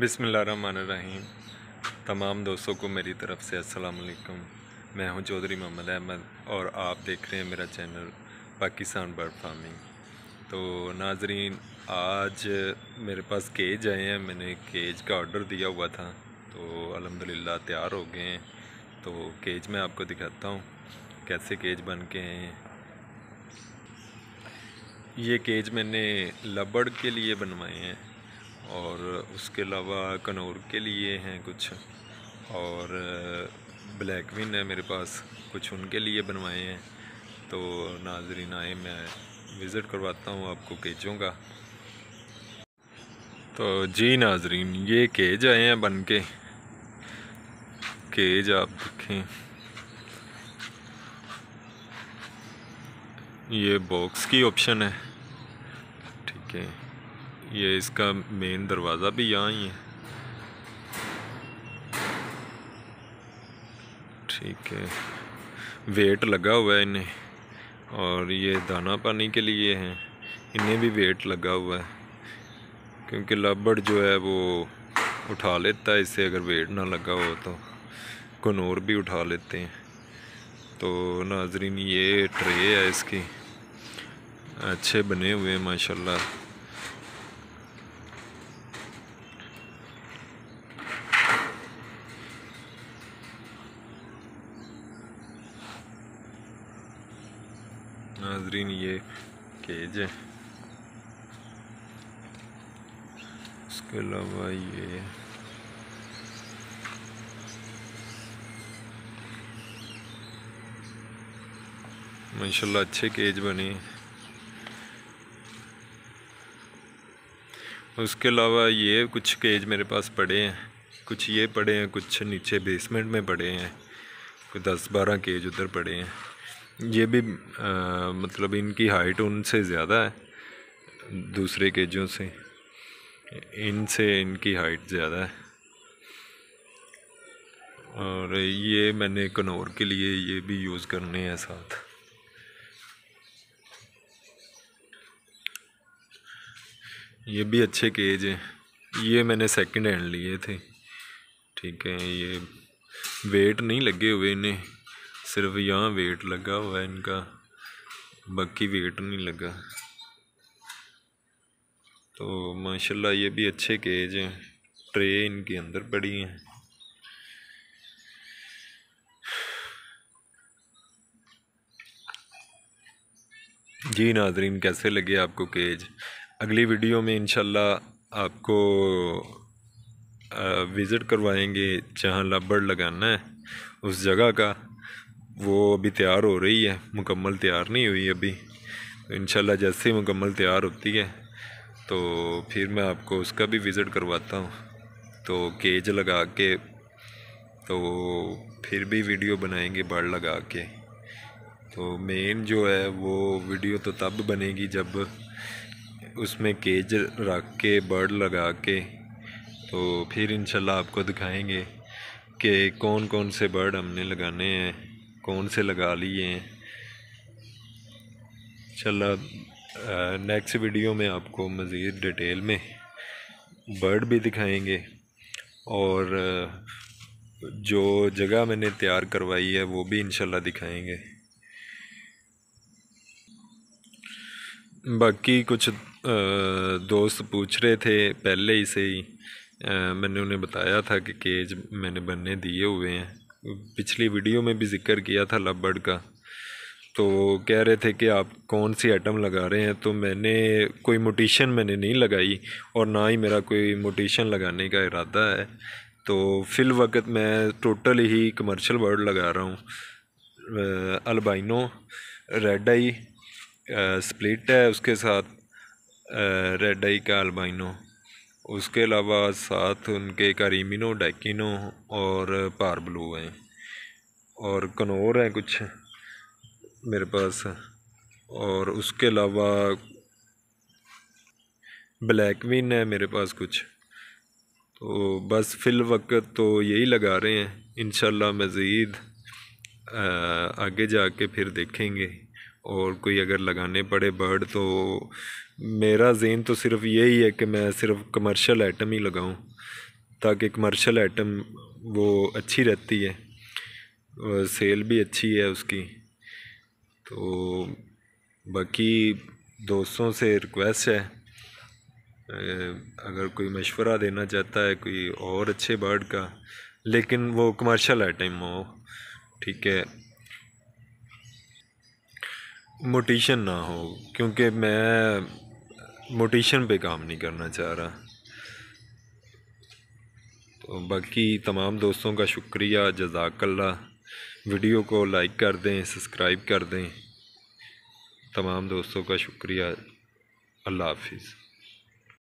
बिसमीम तमाम दोस्तों को मेरी तरफ़ से अस्सलाम वालेकुम मैं हूं चौधरी मोहम्मद अहमद और आप देख रहे हैं मेरा चैनल पाकिस्तान बर्ड फार्मिंग तो नाजरीन आज मेरे पास केज आए हैं मैंने केज का ऑर्डर दिया हुआ था तो अलहमदिल्ला तैयार हो गए हैं तो केज मैं आपको दिखाता हूँ कैसे केज बन के हैं ये केज मैंने लबड़ के लिए बनवाए हैं और उसके अलावा कनौर के लिए हैं कुछ और ब्लैक विन है मेरे पास कुछ उनके लिए बनवाए हैं तो नाजरीन आए मैं विज़िट करवाता हूँ आपको केजों का तो जी नाजरीन ये केज आए हैं बन के केज आप देखें ये बॉक्स की ऑप्शन है ठीक है ये इसका मेन दरवाज़ा भी यहाँ ही है ठीक है वेट लगा हुआ है इन्हें और ये दाना पानी के लिए हैं इन्हें भी वेट लगा हुआ है क्योंकि लबड़ जो है वो उठा लेता है इससे अगर वेट ना लगा हो तो कनौर भी उठा लेते हैं तो नाजरीन ये ट्रे है इसकी अच्छे बने हुए हैं माशाल्लाह नाजरीन ये केज है इसके अलावा ये माशाल्लाह अच्छे केज बने उसके अलावा ये कुछ केज मेरे पास पड़े हैं कुछ ये पड़े हैं कुछ नीचे बेसमेंट में पड़े हैं कोई दस बारह केज उधर पड़े हैं ये भी आ, मतलब इनकी हाइट उनसे ज़्यादा है दूसरे केजों से इनसे इनकी हाइट ज़्यादा है और ये मैंने कनौर के लिए ये भी यूज़ करने हैं साथ ये भी अच्छे केज हैं ये मैंने सेकंड हैंड लिए थे ठीक है ये वेट नहीं लगे हुए इन्हें सिर्फ यहाँ वेट लगा हुआ है इनका बाकी वेट नहीं लगा तो माशाल्लाह ये भी अच्छे केज हैं ट्रे इनके अंदर पड़ी हैं जी नाजरीन कैसे लगे आपको केज अगली वीडियो में इंशाल्लाह आपको विज़िट करवाएंगे जहाँ लबड़ लगाना है उस जगह का वो अभी तैयार हो रही है मुकम्मल तैयार नहीं हुई अभी तो इन जैसे ही मुकम्मल तैयार होती है तो फिर मैं आपको उसका भी विज़िट करवाता हूँ तो केज लगा के तो फिर भी वीडियो बनाएंगे बाढ़ लगा के तो मेन जो है वो वीडियो तो तब बनेगी जब उसमें केज रख के बर्ड लगा के तो फिर इंशाल्लाह आपको दिखाएंगे कि कौन कौन से बर्ड हमने लगाने हैं कौन से लगा लिए हैं इंशाल्लाह नेक्स्ट वीडियो में आपको मज़ीद डिटेल में बर्ड भी दिखाएंगे और जो जगह मैंने तैयार करवाई है वो भी इंशाल्लाह दिखाएंगे बाकी कुछ दोस्त पूछ रहे थे पहले ही से ही मैंने उन्हें बताया था कि केज मैंने बनने दिए हुए हैं पिछली वीडियो में भी जिक्र किया था लबड़ का तो कह रहे थे कि आप कौन सी आइटम लगा रहे हैं तो मैंने कोई मोटिशन मैंने नहीं लगाई और ना ही मेरा कोई मोटिशन लगाने का इरादा है तो फिल वक्त मैं टोटल ही कमर्शियल बर्ड लगा रहा हूँ अल्बाइनो रेड आई स्प्लिट है उसके साथ रेड आई का अल्बाइनो उसके अलावा साथ उनके करीमिनो डैकिनो और पार ब्लू हैं और कनौर है कुछ मेरे पास और उसके अलावा विन है मेरे पास कुछ तो बस फिल वक्त तो यही लगा रहे हैं इन मज़ीद आगे जाके फिर देखेंगे और कोई अगर लगाने पड़े बर्ड तो मेरा जेन तो सिर्फ यही है कि मैं सिर्फ कमर्शियल आइटम ही लगाऊं ताकि कमर्शियल आइटम वो अच्छी रहती है सेल भी अच्छी है उसकी तो बाकी दोस्तों से रिक्वेस्ट है अगर कोई मशवरा देना चाहता है कोई और अच्छे बर्ड का लेकिन वो कमर्शियल आइटम हो ठीक है मोटिशन ना हो क्योंकि मैं मोटिशन पे काम नहीं करना चाह रहा तो बाकी तमाम दोस्तों का शुक्रिया जजाकल्ला वीडियो को लाइक कर दें सब्सक्राइब कर दें तमाम दोस्तों का शुक्रिया अल्लाह हाफिज़